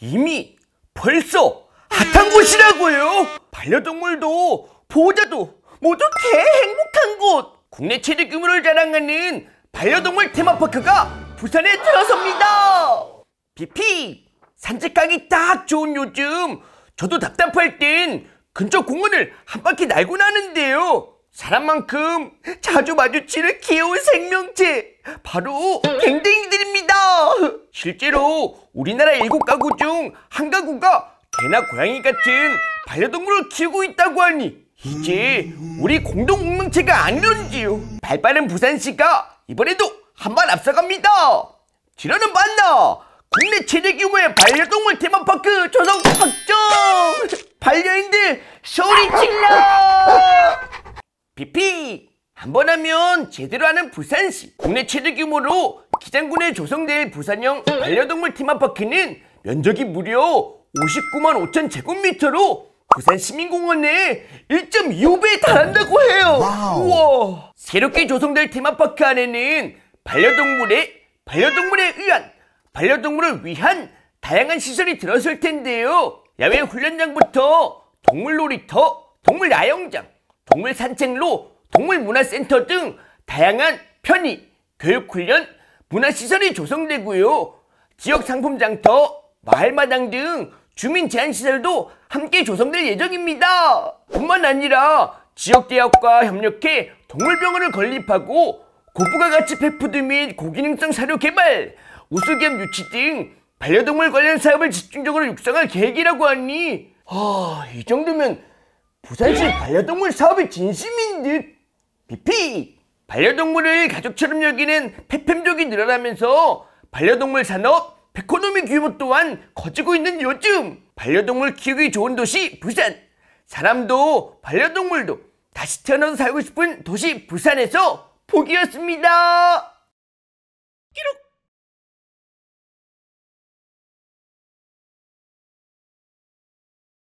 이미 벌써 핫한 곳이라고요. 반려동물도 보호자도 모두 대행복한 곳. 국내 최대 규모를 자랑하는 반려동물 테마파크가 부산에 들어섭니다. 비피 산책하기 딱 좋은 요즘 저도 답답할 땐 근처 공원을 한 바퀴 날고 나는데요. 사람만큼 자주 마주치는 귀여운 생명체 바로 갱댕이들이 실제로 우리나라 일곱 가구 중 한 가구가 개나 고양이 같은 반려동물을 키우고 있다고 하니 이제 우리 공동 공동체가 아니는지요 발빠른 부산시가 이번에도 한발 앞서갑니다 지난는 만나 국내 최대 규모의 반려동물 테마파크 조성 확정 반려인들 소리질러 비피 한 번 하면 제대로 하는 부산시 국내 최대 규모로 기장군에 조성될 부산형 반려동물 테마파크는 면적이 무려 59만 5천 제곱미터로 부산 시민공원의 1.25배에 달한다고 해요. 와우. 우와. 새롭게 조성될 테마파크 안에는 반려동물의 반려동물에 의한 반려동물을 위한 다양한 시설이 들어설 텐데요. 야외 훈련장부터 동물 놀이터, 동물 야영장, 동물 산책로, 동물 문화센터 등 다양한 편의, 교육 훈련, 문화시설이 조성되고요. 지역 상품 장터, 마을마당 등 주민 제한시설도 함께 조성될 예정입니다. 뿐만 아니라 지역대학과 협력해 동물병원을 건립하고 고부가가치 페푸드 및 고기능성 사료 개발, 우수겸 유치 등 반려동물 관련 사업을 집중적으로 육성할 계획이라고 하니 아, 이 정도면 부산시 반려동물 사업이 진심인 듯 비피! 반려동물을 가족처럼 여기는 페팸족이 늘어나면서 반려동물 산업, 백코노미 규모 또한 커지고 있는 요즘 반려동물 키우기 좋은 도시 부산 사람도 반려동물도 다시 태어나서 살고 싶은 도시 부산에서 포기였습니다. 끼룩.